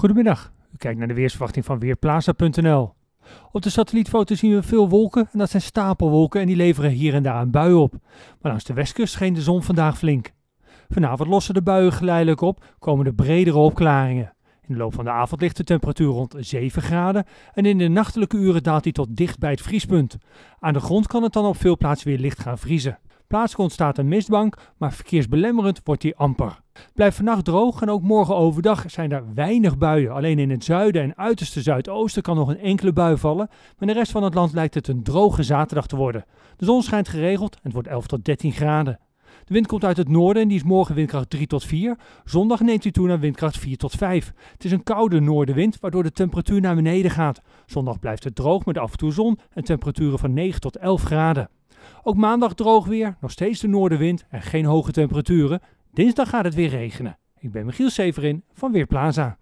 Goedemiddag, u kijkt naar de weersverwachting van Weerplaza.nl. Op de satellietfoto zien we veel wolken en dat zijn stapelwolken en die leveren hier en daar een bui op. Maar langs de westkust scheen de zon vandaag flink. Vanavond lossen de buien geleidelijk op, komen er bredere opklaringen. In de loop van de avond ligt de temperatuur rond 7 graden en in de nachtelijke uren daalt die tot dicht bij het vriespunt. Aan de grond kan het dan op veel plaatsen weer licht gaan vriezen. Plaatselijk ontstaat een mistbank, maar verkeersbelemmerend wordt die amper. Blijft vannacht droog en ook morgen overdag zijn er weinig buien. Alleen in het zuiden en uiterste zuidoosten kan nog een enkele bui vallen. Maar in de rest van het land lijkt het een droge zaterdag te worden. De zon schijnt geregeld en het wordt 11 tot 13 graden. De wind komt uit het noorden en die is morgen windkracht 3 tot 4. Zondag neemt hij toe naar windkracht 4 tot 5. Het is een koude noordenwind waardoor de temperatuur naar beneden gaat. Zondag blijft het droog met af en toe zon en temperaturen van 9 tot 11 graden. Ook maandag droog weer, nog steeds de noordenwind en geen hoge temperaturen. Dinsdag gaat het weer regenen. Ik ben Michiel Severin van Weerplaza.